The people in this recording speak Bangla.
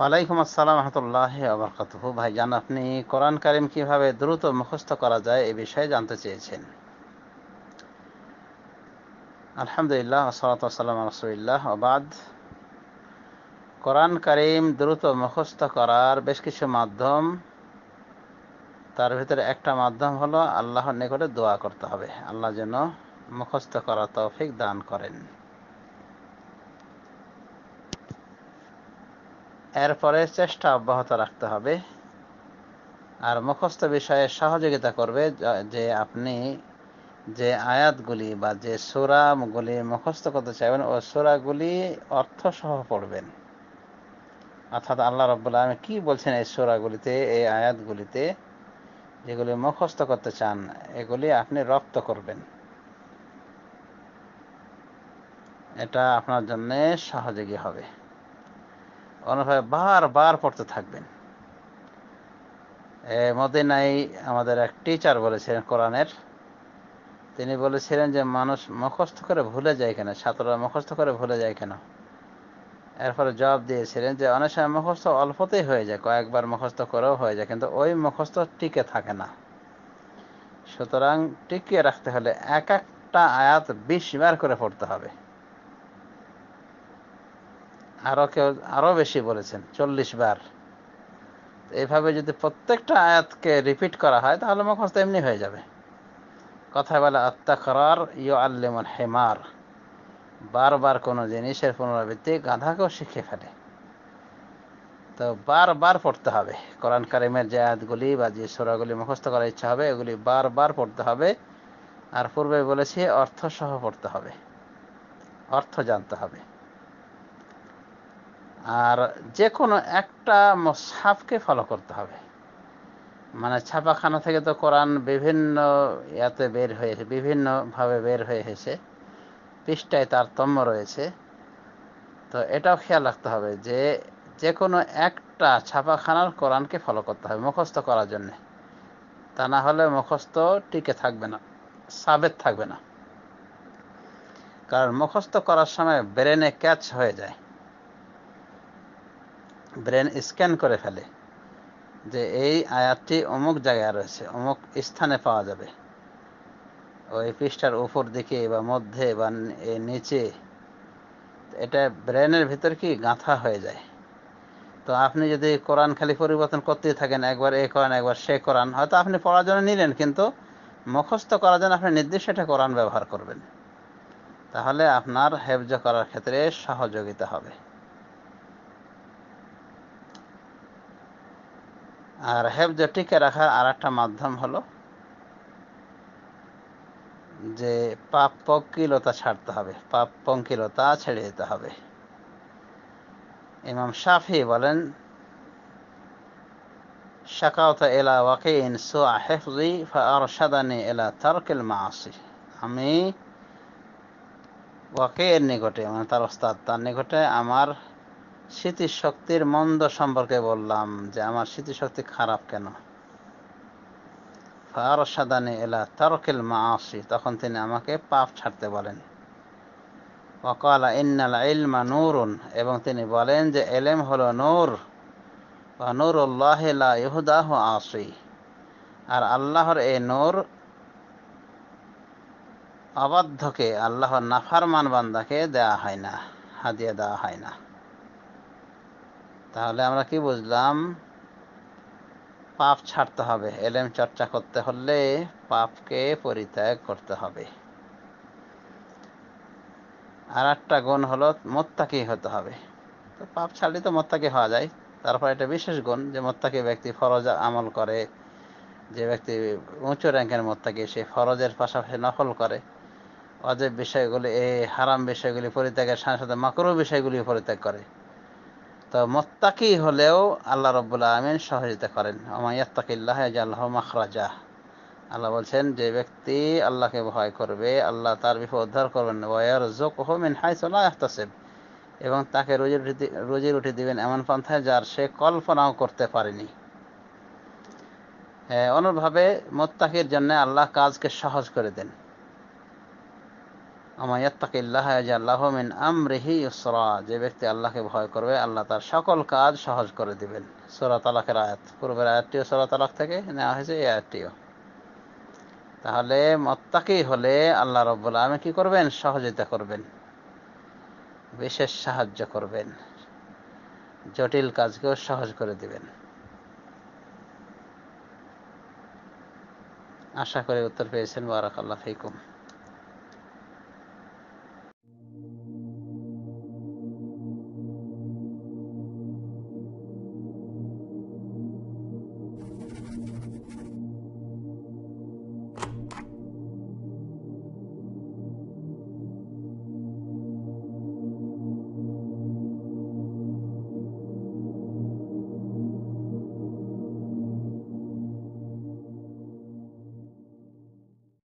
ওয়ালাইকুম আসসালাম রহমতুল্লাহ আবরকাত আপনি কোরআন কারিম কিভাবে দ্রুত মুখস্থ করা যায় এ বিষয়ে জানতে চেয়েছেন আলহামদুলিল্লাহ আবাদ কোরআন কারিম দ্রুত মুখস্থ করার বেশ কিছু মাধ্যম তার ভিতরে একটা মাধ্যম হলো আল্লাহর নিকটে দোয়া করতে হবে আল্লাহ যেন মুখস্থ করা তৌফিক দান করেন এরপরে চেষ্টা অব্যাহত রাখতে হবে আর মুখস্থ বিষয়ে সহযোগিতা করবে যে আপনি যে আয়াতগুলি বা যে সোরাগুলি মুখস্থ করতে চাইবেন ওই অর্থ সহ পড়বেন অর্থাৎ আল্লাহ রব্বুল্লা আমি কী বলছেন এই সুরাগুলিতে এই আয়াতগুলিতে যেগুলি মুখস্থ করতে চান এগুলি আপনি রপ্ত করবেন এটা আপনার জন্যে সহযোগী হবে বার বার পড়তে থাকবেন মদিনাই আমাদের এক টিচার বলেছিলেন কোরআনের তিনি বলেছিলেন যে মানুষ মুখস্থ করে ভুলে যায় কেন ছাত্ররা মুখস্থ করে ভুলে যায় কেন এরপরে জবাব দিয়েছিলেন যে অনেক সময় মুখস্থ অল্পতেই হয়ে যায় কয়েকবার মুখস্থ করেও হয়ে যায় কিন্তু ওই মুখস্থ টিকে থাকে না সুতরাং টিকিয়ে রাখতে হলে এক একটা আয়াত বিশ বার করে পড়তে হবে আরও কেউ আরও বেশি বলেছেন চল্লিশ বার এভাবে যদি প্রত্যেকটা আয়াতকে রিপিট করা হয় তাহলে মুখস্থ এমনি হয়ে যাবে কথা বলে আত্মা করার ইয় আল্লিমুল হেমার বারবার কোনো জিনিসের পুনরাবৃত্তি গাধাকেও শিখে ফেলে তো বারবার পড়তে হবে কোরআন কারিমের যে আয়াতগুলি বা যে সোরাগুলি মুখস্থ করার ইচ্ছা হবে এগুলি বারবার পড়তে হবে আর পূর্বে বলেছি সহ পড়তে হবে অর্থ জানতে হবে আর যে কোনো একটা সাপকে ফলো করতে হবে মানে ছাপাখানা থেকে তো কোরআন বিভিন্ন ইয়াতে বের হয়েছে বিভিন্নভাবে বের হয়ে এসেছে পৃষ্ঠায় তারতম্য রয়েছে তো এটাও খেয়াল রাখতে হবে যে যে কোনো একটা ছাপাখানার কোরআনকে ফলো করতে হবে মুখস্থ করার জন্যে তা না হলে মুখস্থ টিকে থাকবে না সাবেত থাকবে না কারণ মুখস্থ করার সময় ব্রেনে ক্যাচ হয়ে যায় ব্রেন স্ক্যান করে ফেলে যে এই আয়াতটি অমুক জায়গায় রয়েছে অমুক স্থানে পাওয়া যাবে ওই পৃষ্ঠার উপর দিকে বা মধ্যে বা নিচে এটা ব্রেনের ভিতর কি গাঁথা হয়ে যায় তো আপনি যদি কোরআন খালি পরিবর্তন করতেই থাকেন একবার এ কোরআন একবার সে কোরআন হয়তো আপনি পড়ার জন্য নিলেন কিন্তু মুখস্থ করার জন্য আপনি নির্দিষ্ট একটা কোরআন ব্যবহার করবেন তাহলে আপনার হেফজ করার ক্ষেত্রে সহযোগিতা হবে আর হেফজ টিকে রাখার আর একটা মাধ্যম হলো যে পাপ পঙ্কিলতা ছাড়তে হবে পাপ পঙ্কিলতা ছেড়ে দিতে হবে ইমাম শাফি বলেন শাকাওতা এলা ওয়াকে ইনসু আহেফজি ফারশাদানি এলা তারকিল মাসি আমি ওয়াকে এর নিকটে মানে তার ওস্তাদ তার নিকটে আমার স্মৃতিশক্তির মন্দ সম্পর্কে বললাম যে আমার স্মৃতিশক্তি খারাপ কেন ফারসাদানি এলা তরকেল আসি তখন তিনি আমাকে পাপ ছাড়তে বলেন ওকালা ইন্নাল ইলমা নূরুন এবং তিনি বলেন যে এলেম হলো নূর নূরুল্লাহ ইহুদাহ আসি আর আল্লাহর এই নূর অবাধ্যকে আল্লাহর নাফারমান বান্দাকে দেয়া হয় না হাদিয়া দেওয়া হয় না তাহলে আমরা কি বুঝলাম পাপ ছাড়তে হবে এলেম চর্চা করতে হলে পাপকে পরিত্যাগ করতে হবে আর একটা গুণ হলো মোত্তাকি হতে হবে তো পাপ ছাড়লে তো মোত্তাকি হওয়া যায় তারপর এটা বিশেষ গুণ যে মোত্তাকি ব্যক্তি ফরজ আমল করে যে ব্যক্তি উঁচু র্যাঙ্কের মোত্তাকি সে ফরজের পাশাপাশি নকল করে অজেব বিষয়গুলি এই হারাম বিষয়গুলি পরিত্যাগের সাথে সাথে মাকরু বিষয়গুলি পরিত্যাগ করে তো মোত্তাকি হলেও আল্লাহ রব্বুল্লা আমিন সহযোগিতা করেন আমাইয়াত্তাকিল্লাহ আল্লাহ মাখরাজা আল্লাহ বলছেন যে ব্যক্তি আল্লাহকে ভয় করবে আল্লাহ তার বিপদ উদ্ধার করবেন ওয়ার জোক হোমেন হাইসেব এবং তাকে রুজি রুটি রুজি রুটি দিবেন এমন পন্থায় যার সে কল্পনাও করতে পারেনি অনুরভাবে মোত্তাকির জন্য আল্লাহ কাজকে সহজ করে দেন যে ব্যক্তি আল্লাহকে ভয় করবে আল্লাহ তার সকল কাজ সহজ করে দিবেন সোরা তালাকের আয়াত পূর্বের আয়াতটিও সোরা তালাক থেকে নেওয়া হয়েছে এই আয়াতটিও তাহলে মত্তাকি হলে আল্লাহ রব্বুল আমি কি করবেন সহযোগিতা করবেন বিশেষ সাহায্য করবেন জটিল কাজকেও সহজ করে দিবেন আশা করি উত্তর পেয়েছেন বারাক আল্লাহ ফিকুম